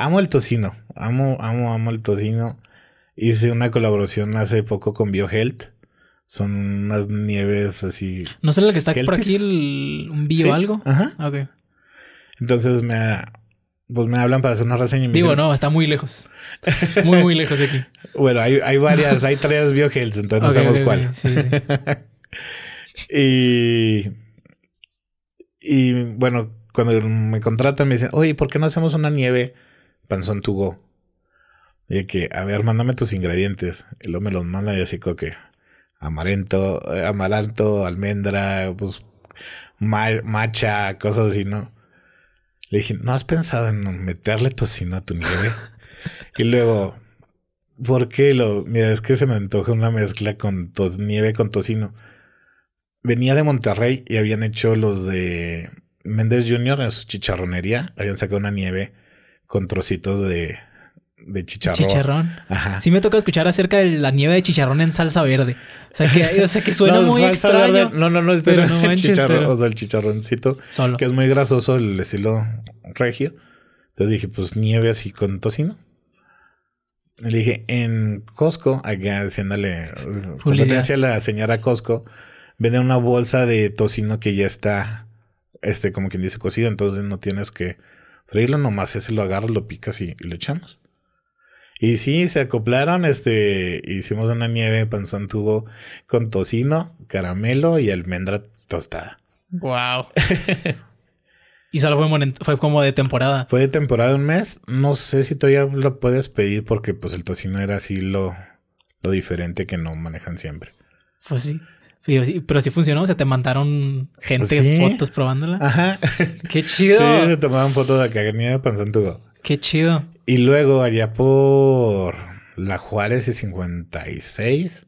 Amo el tocino. Amo, amo, amo el tocino. Hice una colaboración hace poco con BioHealth. Son unas nieves así. ¿No sé la que está por aquí un bio algo? Ajá. Ok. Entonces me, pues me hablan para hacer una reseña. Digo, no, está muy lejos. Muy, muy lejos de aquí. bueno, hay, varias, hay tres biohealths, entonces no sabemos cuál. Sí, sí. y, y bueno, cuando me contratan me dicen, oye, ¿por qué no hacemos una nieve? Panzón to go. que, a ver, mándame tus ingredientes. El hombre los manda y así como que amarento, eh, amaranto, almendra, pues macha, cosas así, ¿no? Le dije, ¿no has pensado en meterle tocino a tu nieve? y luego, ¿por qué lo? Mira, es que se me antoja una mezcla con nieve con tocino. Venía de Monterrey y habían hecho los de Méndez Jr. en su chicharronería. Habían sacado una nieve con trocitos de, de chicharrón. Chicharrón. Ajá. Sí me toca escuchar acerca de la nieve de chicharrón en salsa verde. O sea que, o sea, que suena muy extraño. No, no, no, es no chicharrón, o sea, el chicharroncito. Solo. Que es muy grasoso el estilo regio. Entonces dije, pues nieve así con tocino. Le dije, en Costco, acá haciéndole competencia a la señora Costco, venden una bolsa de tocino que ya está, este, como quien dice, cocido, entonces no tienes que Freírlo nomás, ese lo agarras, lo picas y, lo echamos. Y sí, se acoplaron, este, hicimos una nieve panzón tubo con tocino, caramelo y almendra tostada. Wow. y solo fue, como de temporada. Fue de temporada un mes. No sé si todavía lo puedes pedir porque pues el tocino era así lo, lo diferente que no manejan siempre. Pues sí. Pero sí, funcionó, o sea, te mandaron gente fotos probándola. Ajá. Qué chido. Sí, se tomaban fotos de que de Panzantugo. Qué chido. Y luego allá por la Juárez y 56.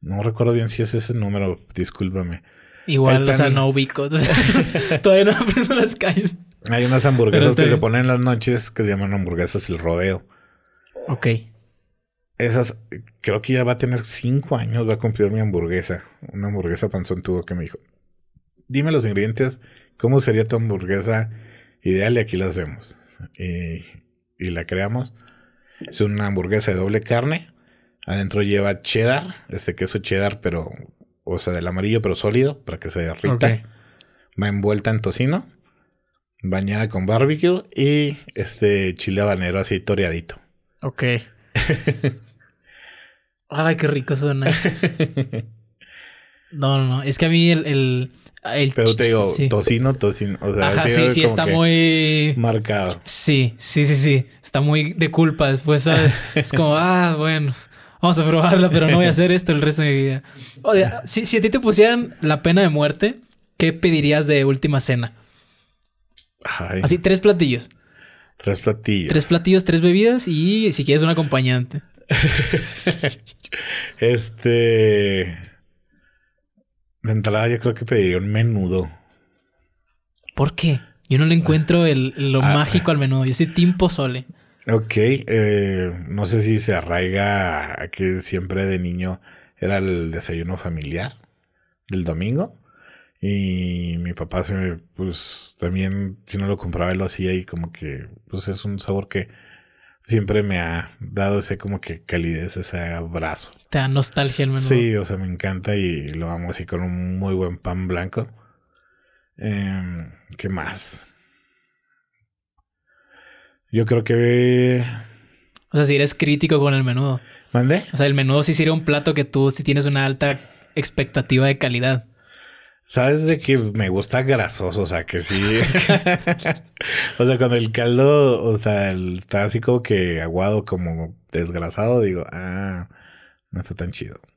No recuerdo bien si es ese número, discúlpame. Igual, o sea, no ubico. todavía no aprendo las calles. Hay unas hamburguesas que se ponen en las noches que se llaman hamburguesas el rodeo. Ok. Esas, creo que ya va a tener cinco años, va a cumplir mi hamburguesa. Una hamburguesa panzón tuvo que me dijo, dime los ingredientes, ¿cómo sería tu hamburguesa ideal? Y aquí la hacemos. Y, la creamos. Es una hamburguesa de doble carne. Adentro lleva cheddar, este queso cheddar, pero, o sea, del amarillo, pero sólido, para que se derrita. Va envuelta en tocino, bañada con barbecue y este chile habanero así toreadito. Ok. Ay, qué rico suena. no, no, no. Es que a mí el. el, Pero te digo, tocino, tocino. O sea, Ajá, sí, sí, está muy. Marcado. Sí, sí, sí, sí. Está muy de culpa después, ¿sabes? es como, ah, bueno. Vamos a probarla, pero no voy a hacer esto el resto de mi vida. O sea, si, si a ti te pusieran la pena de muerte, ¿qué pedirías de última cena? Así, tres platillos. Tres platillos. Tres platillos, tres bebidas y si quieres un acompañante. este. De entrada, yo creo que pediría un menudo. ¿Por qué? Yo no le encuentro el, lo ah, mágico al menudo. Yo soy Tim Pozole. Ok. Eh, no sé si se arraiga a que siempre de niño era el desayuno familiar del domingo. Y mi papá se, pues también, si no lo compraba, lo hacía y como que, pues es un sabor que siempre me ha dado ese como que calidez, ese abrazo. Te da nostalgia el menú. Sí, o sea, me encanta y lo amo así con un muy buen pan blanco. Em, ¿Qué más? Yo creo que... O sea, si eres crítico con el menudo. ¿Mande? O sea, el menudo sí sirve un plato que tú si tienes una alta expectativa de calidad. Sabes de que me gusta grasoso, o sea, que sí. o sea, con el caldo, o sea, el, está así como que aguado, como desgrasado, digo, ah, no está tan chido.